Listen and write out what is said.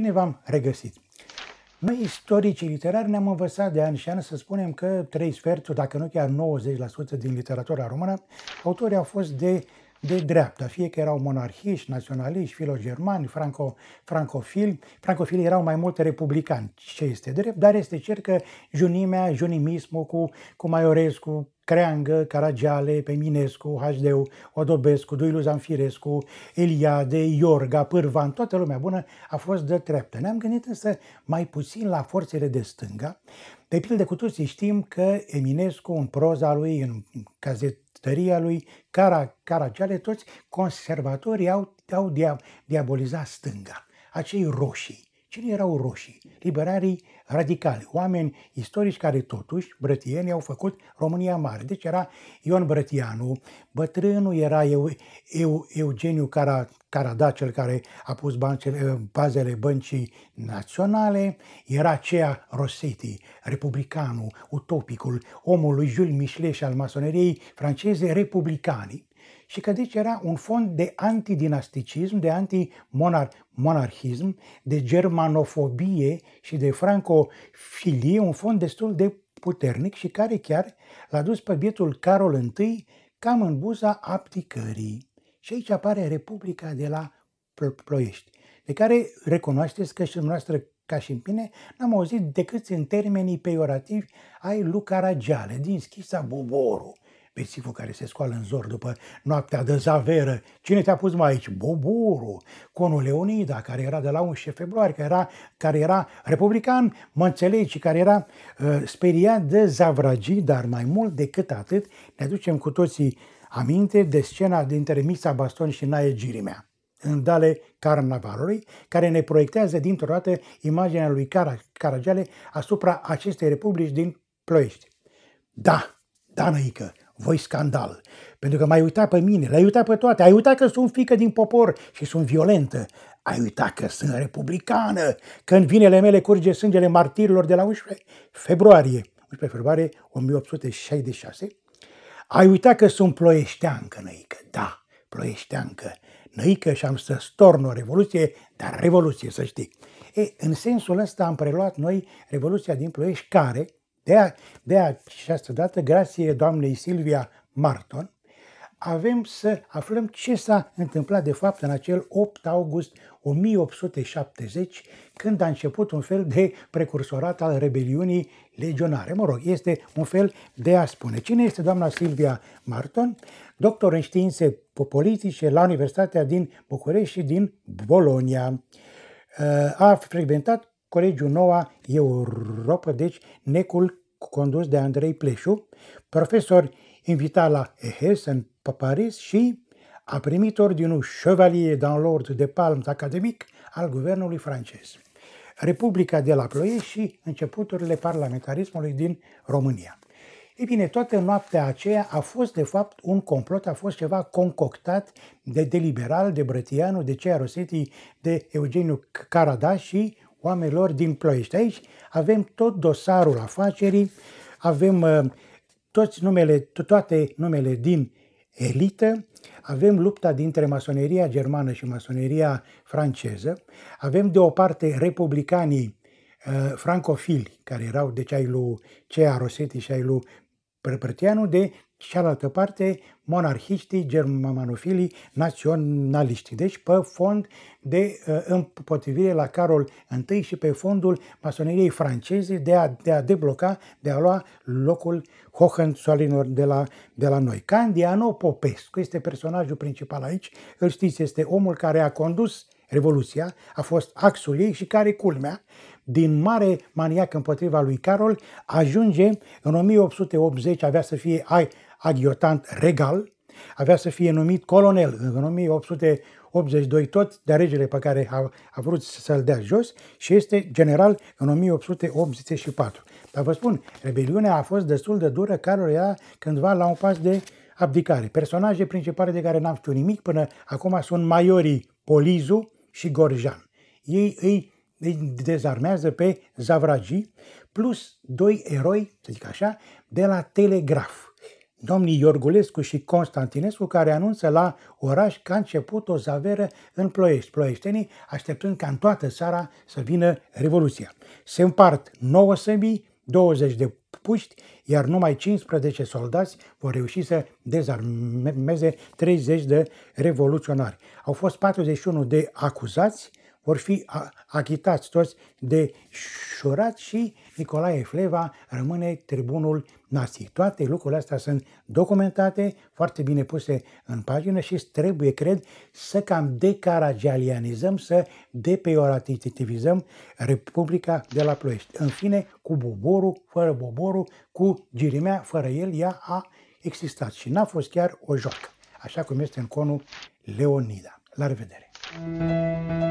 Bine v-am regăsit! Noi, istoricii literari, ne-am învățat de ani și ani să spunem că trei sferturi, dacă nu chiar 90% din literatura română, autorii au fost de de dreapta, fie că erau monarhiști, naționaliști, filogermani, franco, francofili. Francofilii erau mai mult republicani, ce este drept, dar este cert că junimea, junimismul cu, cu Maiorescu, Creangă, Caragiale, Peminescu, Hajdeu, Odobescu, Duilu Zanfirescu, Eliade, Iorga, Pârvan, toată lumea bună a fost de treaptă. Ne-am gândit însă mai puțin la forțele de stânga. De pildă cu toții știm că Eminescu, în proza lui, în cazet tăria lui Cara, Caragiale, toți conservatorii au, au dia, diabolizat stânga, acei roșii. Cine erau roșii? Liberarii radicali, oameni istorici care totuși, brătieni, au făcut România mare. Deci era Ion Brătianu, bătrânul era Eu, Eu, Eugeniu Cara, Carada, cel care a pus bancele, bazele băncii naționale, era cea Rossetti, republicanul, utopicul, omul lui Jules Michelet și al masoneriei franceze, republicanii și că deci era un fond de antidinasticism, de antimonarhism, de germanofobie și de francofilie, un fond destul de puternic și care chiar l-a dus pe bietul Carol I cam în buza abdicării. Și aici apare Republica de la Ploiești, de care recunoașteți că și dumneavoastră ca și în mine, n-am auzit decât în termenii peiorativi ai lui Caragiale, din schița Buboru bețivul care se scoală în zor după noaptea de zaveră. Cine te-a pus mai aici? Boburu, conul Leonida, care era de la 11 februarie, care era, care era republican, mă înțelegi, care era uh, speriat de zavragii, dar mai mult decât atât, ne aducem cu toții aminte de scena dintre Mița Baston și Naie Girimea în dale carnavalului, care ne proiectează dintr-o dată imaginea lui Car- Caragiale asupra acestei republici din Ploiești. Da, da, Năică, voi scandal. Pentru că m-ai uitat pe mine, le-ai uitat pe toate, ai uitat că sunt fică din popor și sunt violentă, ai uitat că sunt republicană, când vinele mele curge sângele martirilor de la 11 februarie, 11 februarie 1866, ai uitat că sunt ploieșteancă, năică, da, ploieșteancă, năică și am să storn o revoluție, dar revoluție, să știi. E, în sensul ăsta am preluat noi revoluția din Ploiești, care – de, de această dată, grație doamnei Silvia Marton, avem să aflăm ce s-a întâmplat de fapt în acel 8 august 1870, când a început un fel de precursorat al rebeliunii legionare. Mă rog, este un fel de a spune. Cine este doamna Silvia Marton? Doctor în științe politice la Universitatea din București și din Bolonia. Uh, a frecventat Colegiul Noua Europa, deci necul condus de Andrei Pleșu, profesor invitat la EHES în Paris și a primit ordinul Chevalier dans Lord de Palme Academic al guvernului francez. Republica de la Ploiești și începuturile parlamentarismului din România. Ei bine, toată noaptea aceea a fost de fapt un complot, a fost ceva concoctat de deliberal, de Brătianu, de Cea Rosetti, de Eugeniu Carada și oamenilor din Ploiești. Aici avem tot dosarul afacerii, avem uh, toți numele, toate numele din elită, avem lupta dintre masoneria germană și masoneria franceză, avem de o parte republicanii uh, francofili, care erau deci ai lui Cea Rosetti și ai lui Prăpătianu, de cealaltă parte monarhiștii, germanofilii, naționaliștii. Deci pe fond de uh, împotrivire la Carol I și pe fondul masoneriei franceze de a, de a debloca, de a lua locul Hohenzollernilor de la, de la noi. Candiano Popescu este personajul principal aici, îl știți, este omul care a condus Revoluția a fost axul ei și care, culmea, din mare maniac împotriva lui Carol, ajunge în 1880, avea să fie adiotant regal, avea să fie numit colonel în 1882 tot de regele pe care a, a vrut să-l dea jos și este general în 1884. Dar vă spun, rebeliunea a fost destul de dură, care era cândva la un pas de abdicare. Personaje principale de care n-am știut nimic până acum sunt maiorii Polizu și Gorjan. Ei îi, îi dezarmează pe Zavragi, plus doi eroi, să zic așa, de la Telegraf domnii Iorgulescu și Constantinescu, care anunță la oraș că a început o zaveră în ploiești. Ploieștenii așteptând ca în toată țara să vină Revoluția. Se împart 9 săbii, 20 de puști, iar numai 15 soldați vor reuși să dezarmeze 30 de revoluționari. Au fost 41 de acuzați, vor fi achitați toți de șurat și Nicolae Fleva rămâne tribunul nației. Toate lucrurile astea sunt documentate, foarte bine puse în pagină și trebuie, cred, să cam decaragialianizăm, să depeorativizăm Republica de la Ploiești. În fine, cu boborul, fără boborul, cu girimea, fără el, ea a existat și n-a fost chiar o joacă, așa cum este în conul Leonida. La revedere! Thank you.